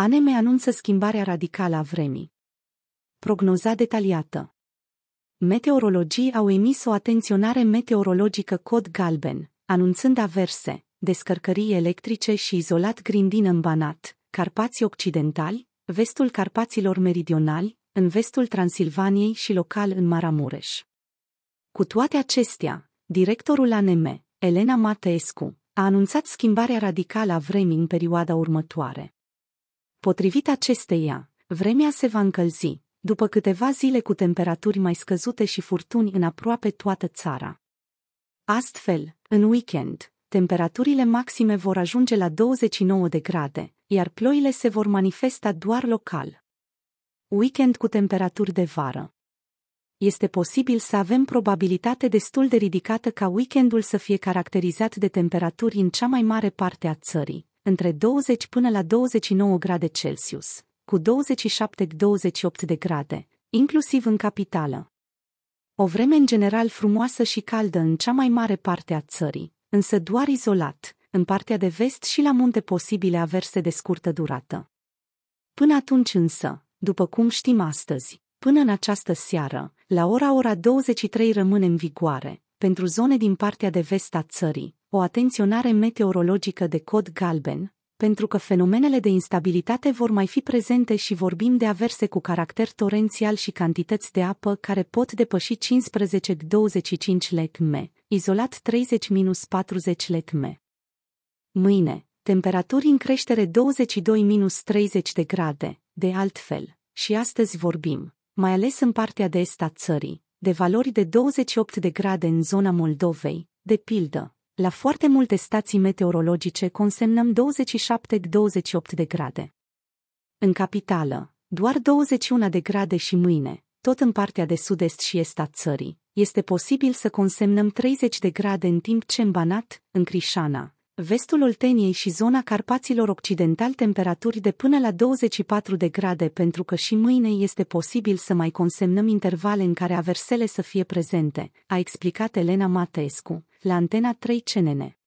ANM anunță schimbarea radicală a vremii. Prognoza detaliată Meteorologii au emis o atenționare meteorologică cod galben, anunțând averse, descărcării electrice și izolat grindin în Banat, Carpații Occidentali, vestul Carpaților Meridionali, în vestul Transilvaniei și local în Maramureș. Cu toate acestea, directorul ANM, Elena Mateescu, a anunțat schimbarea radicală a vremii în perioada următoare. Potrivit acesteia, vremea se va încălzi, după câteva zile cu temperaturi mai scăzute și furtuni în aproape toată țara. Astfel, în weekend, temperaturile maxime vor ajunge la 29 de grade, iar ploile se vor manifesta doar local. Weekend cu temperaturi de vară. Este posibil să avem probabilitate destul de ridicată ca weekendul să fie caracterizat de temperaturi în cea mai mare parte a țării, între 20 până la 29 grade Celsius, cu 27-28 de grade, inclusiv în capitală. O vreme în general frumoasă și caldă în cea mai mare parte a țării, însă doar izolat, în partea de vest și la munte posibile averse de scurtă durată. Până atunci însă, după cum știm astăzi, până în această seară, la ora ora 23 rămâne în vigoare, pentru zone din partea de vest a țării, o atenționare meteorologică de cod galben, pentru că fenomenele de instabilitate vor mai fi prezente și vorbim de averse cu caracter torențial și cantități de apă care pot depăși 15-25 lecme, izolat 30-40 lecme. Mâine, temperaturi în creștere 22-30 de grade, de altfel, și astăzi vorbim, mai ales în partea de est a țării, de valori de 28 de grade în zona Moldovei, de pildă, la foarte multe stații meteorologice consemnăm 27-28 de grade. În capitală, doar 21 de grade și mâine, tot în partea de sud-est și est a țării, este posibil să consemnăm 30 de grade în timp ce în Banat, în Crișana, vestul Olteniei și zona Carpaților Occidental temperaturi de până la 24 de grade pentru că și mâine este posibil să mai consemnăm intervale în care aversele să fie prezente, a explicat Elena Mateescu la Antena 3 CNN.